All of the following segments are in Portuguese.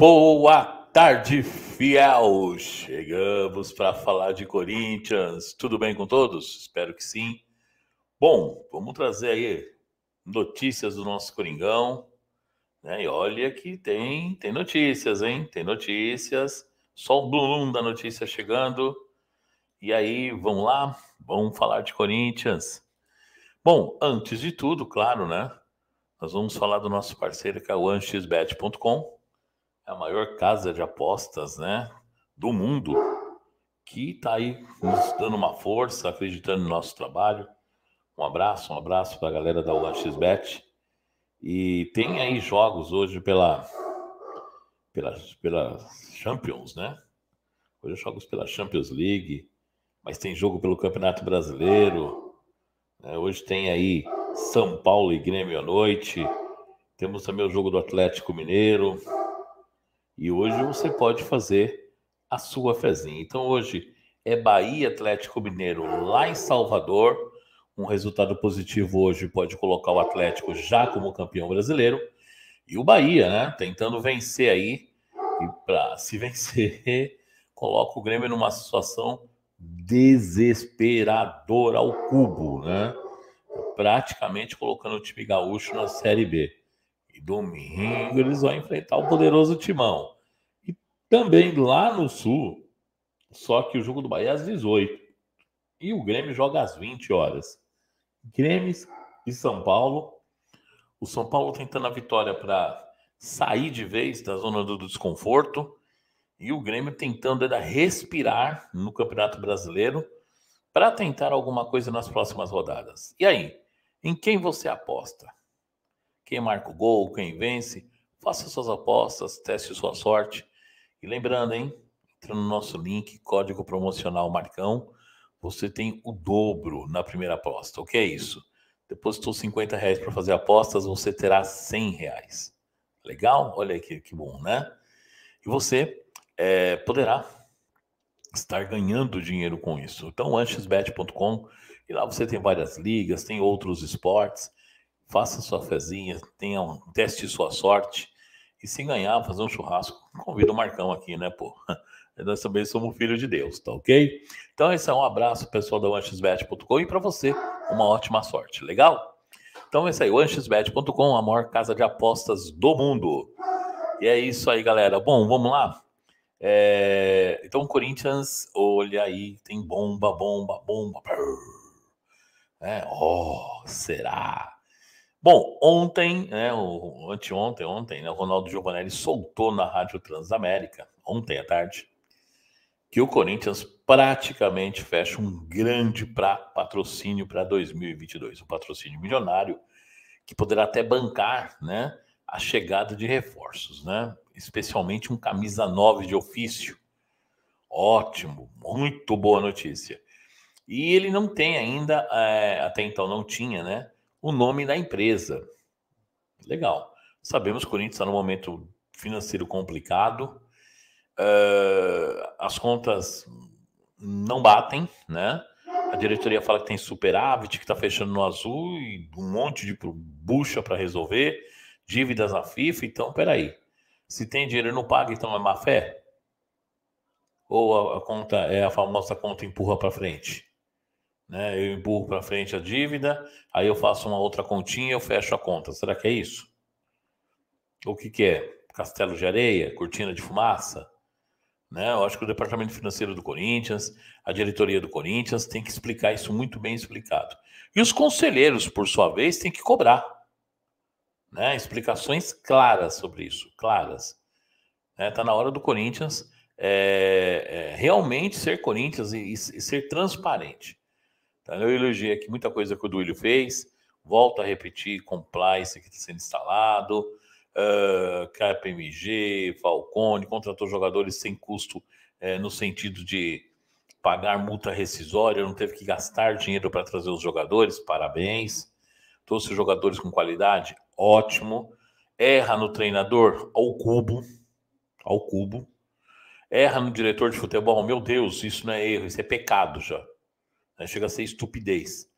Boa tarde, fiel! Chegamos para falar de Corinthians. Tudo bem com todos? Espero que sim. Bom, vamos trazer aí notícias do nosso Coringão. Né? E olha que tem, tem notícias, hein? Tem notícias. Só o blum da notícia chegando. E aí, vamos lá? Vamos falar de Corinthians. Bom, antes de tudo, claro, né? Nós vamos falar do nosso parceiro que é o anxbet.com é a maior casa de apostas, né, do mundo, que está aí nos dando uma força, acreditando no nosso trabalho. Um abraço, um abraço para a galera da UXBet. E tem aí jogos hoje pela, pela, pela Champions, né? Hoje jogos pela Champions League, mas tem jogo pelo Campeonato Brasileiro. Né? Hoje tem aí são Paulo e Grêmio à noite. Temos também o jogo do Atlético Mineiro. E hoje você pode fazer a sua fezinha. Então hoje é Bahia Atlético Mineiro lá em Salvador. Um resultado positivo hoje pode colocar o Atlético já como campeão brasileiro. E o Bahia, né? Tentando vencer aí. E para se vencer, coloca o Grêmio numa situação desesperadora ao cubo, né? Praticamente colocando o time gaúcho na Série B. E domingo eles vão enfrentar o poderoso Timão. E também lá no Sul, só que o jogo do Bahia é às 18. E o Grêmio joga às 20 horas. Grêmio e São Paulo. O São Paulo tentando a vitória para sair de vez da zona do desconforto. E o Grêmio tentando ainda respirar no Campeonato Brasileiro para tentar alguma coisa nas próximas rodadas. E aí, em quem você aposta? quem marca o gol, quem vence. Faça suas apostas, teste sua sorte. E lembrando, hein? Entra no nosso link, código promocional Marcão, você tem o dobro na primeira aposta. O que é isso? Depositou 50 reais para fazer apostas, você terá 100 reais. Legal? Olha aí que, que bom, né? E você é, poderá estar ganhando dinheiro com isso. Então, anchesbet.com, e lá você tem várias ligas, tem outros esportes, faça sua fezinha, tenha um, teste sua sorte. E se ganhar, fazer um churrasco, convida o Marcão aqui, né, pô? Nós também somos filhos de Deus, tá ok? Então, esse é um abraço, pessoal da OneXBet.com e para você, uma ótima sorte, legal? Então, é isso aí, OneXBet.com, a maior casa de apostas do mundo. E é isso aí, galera. Bom, vamos lá? É... Então, Corinthians, olha aí, tem bomba, bomba, bomba. É, oh, será? Bom, ontem, né, o, anteontem, ontem, né, o Ronaldo Giovanelli soltou na Rádio Transamérica, ontem à tarde, que o Corinthians praticamente fecha um grande pra, patrocínio para 2022, um patrocínio milionário que poderá até bancar, né, a chegada de reforços, né? Especialmente um camisa 9 de ofício. Ótimo, muito boa notícia. E ele não tem ainda, é, até então não tinha, né? o nome da empresa. Legal. Sabemos que o Corinthians está num momento financeiro complicado, uh, as contas não batem, né? A diretoria fala que tem superávit, que está fechando no azul e um monte de bucha para resolver, dívidas à FIFA. Então, peraí, se tem dinheiro e não paga, então é má fé? Ou a, a conta é a famosa conta empurra para frente? né? Eu empurro para frente a dívida, aí eu faço uma outra continha, eu fecho a conta. Será que é isso? O que, que é? Castelo de areia, cortina de fumaça, né? Eu acho que o departamento financeiro do Corinthians, a diretoria do Corinthians tem que explicar isso muito bem explicado. E os conselheiros, por sua vez, têm que cobrar, né? Explicações claras sobre isso, claras. Está né? Tá na hora do Corinthians é, é, realmente ser Corinthians e, e ser transparente. Tá? Eu elogiei aqui muita coisa que o Duílio fez, volto a repetir, compliance que está sendo instalado, uh, ah, KPMG, Falcone, contratou jogadores sem custo uh, no sentido de pagar multa rescisória, não teve que gastar dinheiro para trazer os jogadores, parabéns. Trouxe jogadores com qualidade, ótimo. Erra no treinador, ao cubo, ao cubo. Erra no diretor de futebol, meu Deus, isso não é erro, isso é pecado já né? chega a ser estupidez.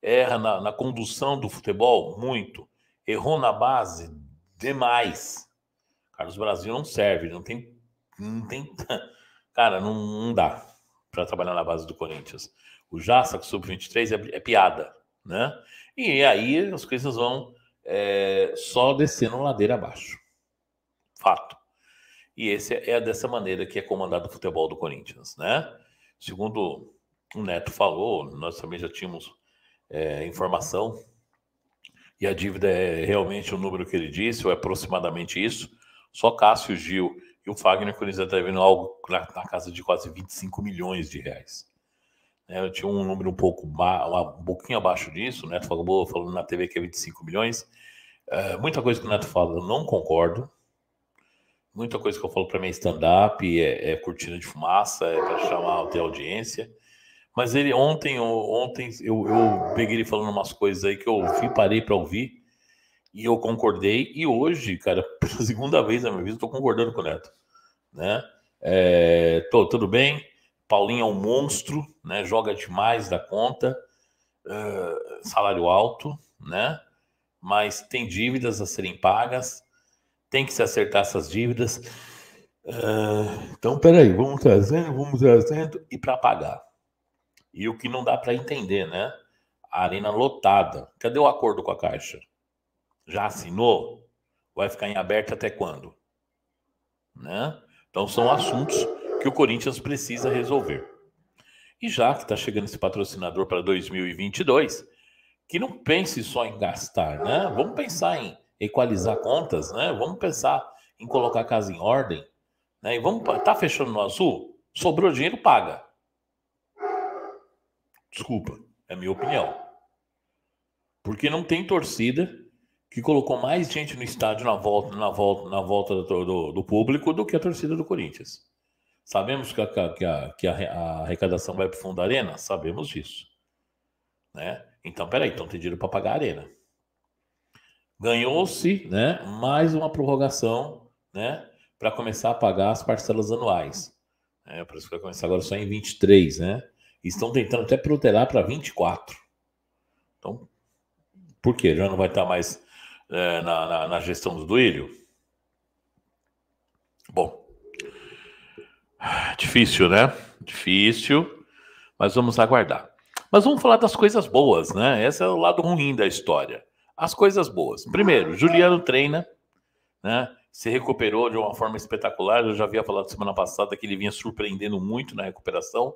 Erra na, na condução do futebol muito, errou na base demais. Carlos Brasil não serve, não tem, não tem, cara, não, não dá para trabalhar na base do Corinthians. O Jassa com sub-23 é, é, piada, né? E aí as coisas vão é, só descendo ladeira abaixo. Fato. E esse é, é dessa maneira que é comandado o futebol do Corinthians, né? Segundo o Neto falou, nós também já tínhamos é, informação, e a dívida é realmente o número que ele disse, ou é aproximadamente isso. Só Cássio Gil e o Fagner Corinthians está devendo algo na, na, casa de quase 25 milhões de reais. É, tinha um número um pouco, um pouquinho abaixo disso, o Neto falou, falando na TV que é 25 milhões. É, muita coisa que o Neto fala, eu não concordo. Muita coisa que eu falo para mim é stand-up, é, é cortina de fumaça, é para chamar, ter audiência. Mas ele ontem, ontem eu, eu peguei ele falando umas coisas aí que eu ouvi, parei para ouvir e eu concordei. E hoje, cara, pela segunda vez na minha vida, estou concordando com o Neto, né? É, tô, tudo bem. Paulinho é um monstro, né? Joga demais da conta, uh, salário alto, né? Mas tem dívidas a serem pagas, tem que se acertar essas dívidas. Uh, então, peraí, vamos trazendo, vamos trazendo e para pagar. E o que não dá para entender, né? A arena lotada. Cadê o acordo com a Caixa? Já assinou? Vai ficar em aberto até quando? Né? Então são assuntos que o Corinthians precisa resolver. E já que está chegando esse patrocinador para 2022, que não pense só em gastar, né? Vamos pensar em equalizar contas, né? Vamos pensar em colocar a casa em ordem, né? E vamos tá fechando no azul, sobrou dinheiro, paga. Desculpa, é a minha opinião. Porque não tem torcida que colocou mais gente no estádio na volta, na volta, na volta do, do, do público do que a torcida do Corinthians. Sabemos que a, que a, que a arrecadação vai para o fundo da arena? Sabemos disso. Né? Então, peraí, então tem dinheiro para pagar a arena. Ganhou-se né, mais uma prorrogação né, para começar a pagar as parcelas anuais. É, parece que vai começar agora só em 23, né? estão tentando até protelar para 24. Então, por quê? Já não vai estar tá mais é, na, na, na, gestão do Duílio? Bom, difícil, né? Difícil, mas vamos aguardar. Mas vamos falar das coisas boas, né? Esse é o lado ruim da história. As coisas boas. Primeiro, Juliano treina, né? Se recuperou de uma forma espetacular. Eu já havia falado semana passada que ele vinha surpreendendo muito na recuperação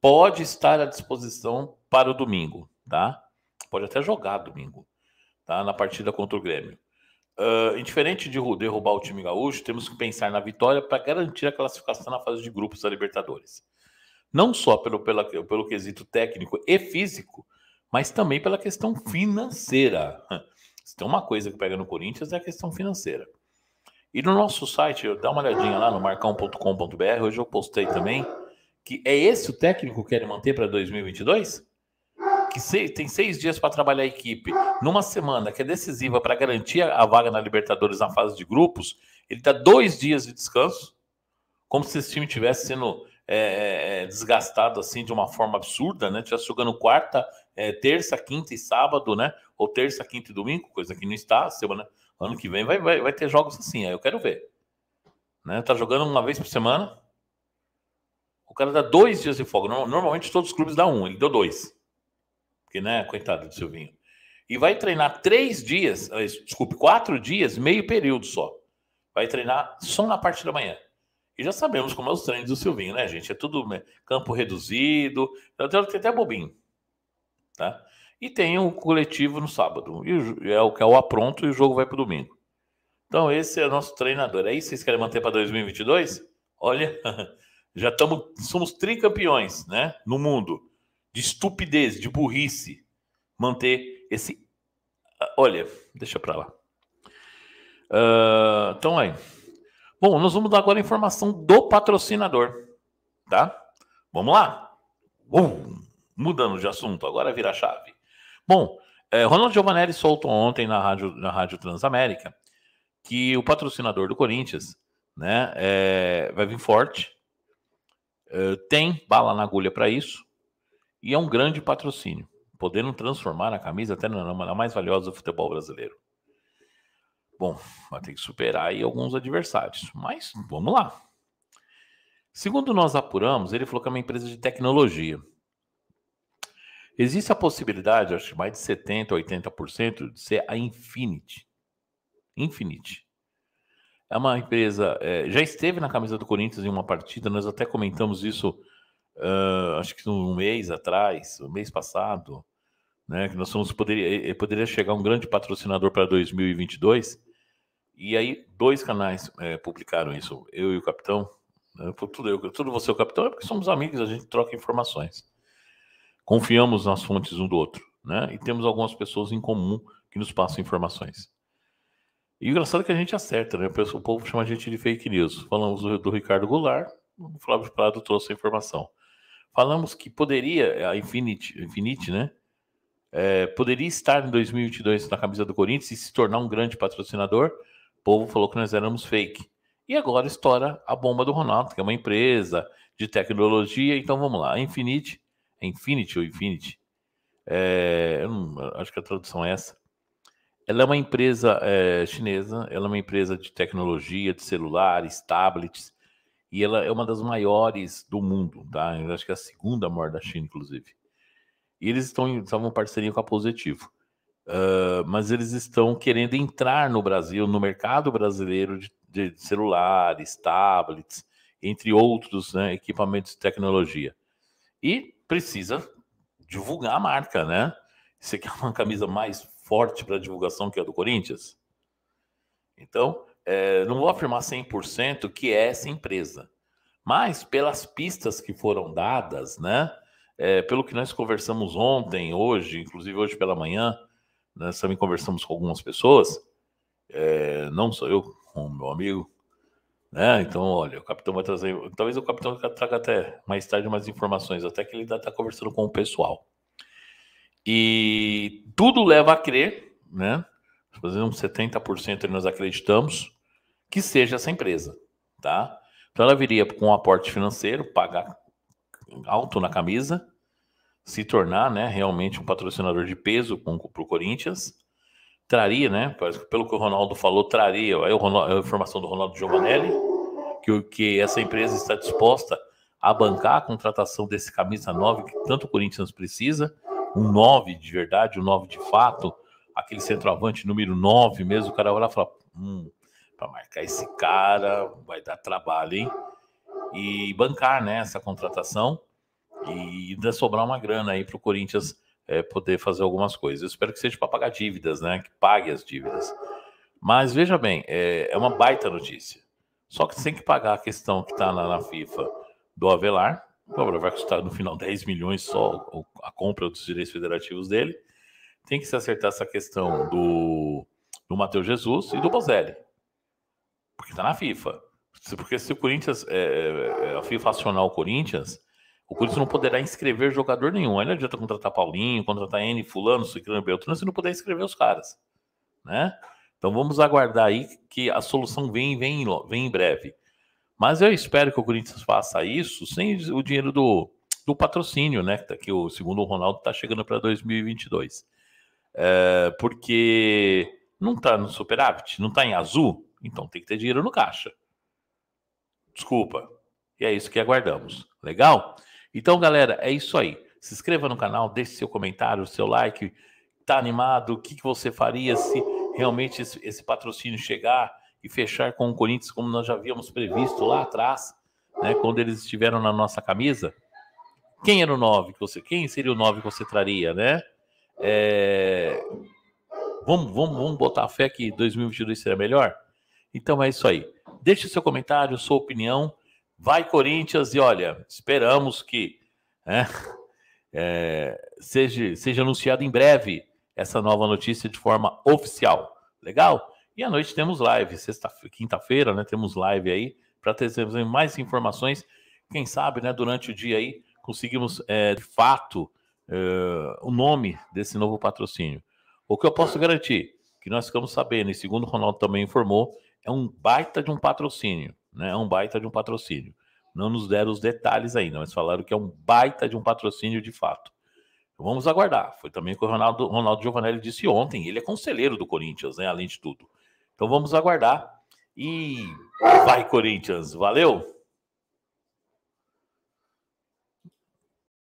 pode estar à disposição para o domingo, tá? Pode até jogar domingo, tá? Na partida contra o Grêmio. Uh, indiferente de derrubar o time gaúcho, temos que pensar na vitória para garantir a classificação na fase de grupos da Libertadores. Não só pelo, pela, pelo quesito técnico e físico, mas também pela questão financeira. Se tem uma coisa que pega no Corinthians é a questão financeira. E no nosso site, dá uma olhadinha lá no marcão.com.br, hoje eu postei também que é esse o técnico que quer manter para 2022? Que seis, tem seis dias para trabalhar a equipe, numa semana que é decisiva para garantir a vaga na Libertadores na fase de grupos, ele dá tá dois dias de descanso, como se esse time estivesse sendo é, é, é, desgastado assim de uma forma absurda, né? Tivesse jogando quarta, é, terça, quinta e sábado, né? Ou terça, quinta e domingo, coisa que não está, semana, né? ano que vem vai, vai, vai ter jogos assim, aí eu quero ver. Né? Tá jogando uma vez por semana, cara dá dois dias de folga. Normalmente todos os clubes dão um, ele deu dois. Porque, né, coitado do Silvinho. E vai treinar três dias, eh, desculpe, quatro dias, meio período só. Vai treinar só na parte da manhã. E já sabemos como é os treinos do Silvinho, né, gente? É tudo campo reduzido, tem até bobinho. Tá? E tem o um coletivo no sábado. E é o que é o apronto e o jogo vai para domingo. Então, esse é o nosso treinador. É isso que vocês querem manter para 2022? Olha, Já estamos, somos tricampeões, né, no mundo de estupidez, de burrice, manter esse. Olha, deixa para lá. Uh, então aí. Bom, nós vamos dar agora a informação do patrocinador, tá? Vamos lá. Uh, mudando de assunto, agora vira chave. Bom, eh, Ronaldo Giovanelli soltou ontem na rádio, na rádio Transamérica que o patrocinador do Corinthians, né, é, vai vir forte eh, tem bala na agulha para isso e é um grande patrocínio, podendo transformar a camisa até na, na mais valiosa do futebol brasileiro. Bom, vai ter que superar aí alguns adversários, mas vamos lá. Segundo nós apuramos, ele falou que é uma empresa de tecnologia. Existe a possibilidade, acho que mais de 70%, 80%, de ser a Infinity. Infinity. É uma empresa. É, já esteve na camisa do Corinthians em uma partida, nós até comentamos isso, uh, acho que um mês atrás, um mês passado, né? Que nós somos, poderia, poderia chegar um grande patrocinador para 2022. E aí, dois canais é, publicaram isso, eu e o capitão. Né, tudo, eu, tudo você o capitão é porque somos amigos, a gente troca informações. Confiamos nas fontes um do outro, né? E temos algumas pessoas em comum que nos passam informações. E o engraçado é que a gente acerta, né? O povo chama a gente de fake news. Falamos do, do Ricardo Goulart, o Flávio Prado trouxe a informação. Falamos que poderia, a Infinity, Infinity né? É, poderia estar em 2022 na camisa do Corinthians e se tornar um grande patrocinador. O povo falou que nós éramos fake. E agora estoura a bomba do Ronaldo, que é uma empresa de tecnologia. Então vamos lá, a Infinity, Infinity ou Infinity, é, não, acho que a tradução é essa, ela é uma empresa é, chinesa, ela é uma empresa de tecnologia, de celulares, tablets, e ela é uma das maiores do mundo, tá? Eu acho que é a segunda maior da China, inclusive. E eles estão, estavam em parceria com a Positivo. Uh, mas eles estão querendo entrar no Brasil, no mercado brasileiro de, de celulares, tablets, entre outros né, equipamentos de tecnologia. E precisa divulgar a marca, né? Você quer uma camisa mais forte para a divulgação que é a do Corinthians? Então, é, não vou afirmar 100% que é essa empresa, mas pelas pistas que foram dadas, né? É, pelo que nós conversamos ontem, hoje, inclusive hoje pela manhã, né, nós também conversamos com algumas pessoas, é, não sou eu, com o meu amigo, né? Então, olha, o capitão vai trazer, talvez o capitão traga até mais tarde mais informações, até que ele ainda está conversando com o pessoal. E tudo leva a crer, né? Fazendo uns 70% nós acreditamos que seja essa empresa, tá? Então ela viria com um aporte financeiro, pagar alto na camisa, se tornar, né, realmente um patrocinador de peso para o Corinthians, traria, né, pelo que o Ronaldo falou, traria, é a informação do Ronaldo Giovanelli, que, que essa empresa está disposta a bancar a contratação desse camisa 9 que tanto o Corinthians precisa, um 9 de verdade, um 9 de fato, aquele centroavante número 9 mesmo, o cara olha e fala: hum, para marcar esse cara vai dar trabalho, hein? E bancar né, essa contratação e ainda sobrar uma grana aí para o Corinthians é, poder fazer algumas coisas. Eu espero que seja para pagar dívidas, né? Que pague as dívidas. Mas veja bem, é, é uma baita notícia. Só que tem que pagar a questão que está na, na FIFA do Avelar, a vai custar no final 10 milhões só a compra dos direitos federativos dele. Tem que se acertar essa questão do, do Matheus Jesus e do Bozelli. Porque está na FIFA. Porque se o Corinthians, é, é, é, a FIFA acionar o Corinthians, o Corinthians não poderá inscrever jogador nenhum. Aí não adianta contratar Paulinho, contratar N, Fulano, Ciclano, Beltrano, se não puder inscrever os caras. Né? Então vamos aguardar aí que a solução vem, vem, vem em breve. Mas eu espero que o Corinthians faça isso sem o dinheiro do, do patrocínio, né? Tá, que o segundo Ronaldo está chegando para 2022. É, porque não está no superávit, não está em azul, então tem que ter dinheiro no caixa. Desculpa. E é isso que aguardamos. Legal? Então, galera, é isso aí. Se inscreva no canal, deixe seu comentário, seu like. Tá animado? O que, que você faria se realmente esse, esse patrocínio chegar? e fechar com o Corinthians, como nós já havíamos previsto lá atrás, né, quando eles estiveram na nossa camisa? Quem era o 9 que você. Quem seria o 9 que você traria, né? É... Vamos, vamos, vamos botar a fé que 2022 será melhor? Então é isso aí. Deixe seu comentário, sua opinião. Vai, Corinthians, e olha, esperamos que né, é, seja, seja anunciado em breve essa nova notícia de forma oficial. Legal? E à noite temos live, sexta, quinta-feira, né? Temos live aí para trazermos mais informações. Quem sabe, né? Durante o dia aí conseguimos é, de fato é, o nome desse novo patrocínio. O que eu posso garantir, que nós ficamos sabendo e segundo o Ronaldo também informou, é um baita de um patrocínio, né? É um baita de um patrocínio. Não nos deram os detalhes ainda, mas falaram que é um baita de um patrocínio de fato. Vamos aguardar. Foi também o que o Ronaldo, Ronaldo Giovanelli disse ontem. Ele é conselheiro do Corinthians, né? Além de tudo. Então vamos aguardar. E vai, Corinthians. Valeu!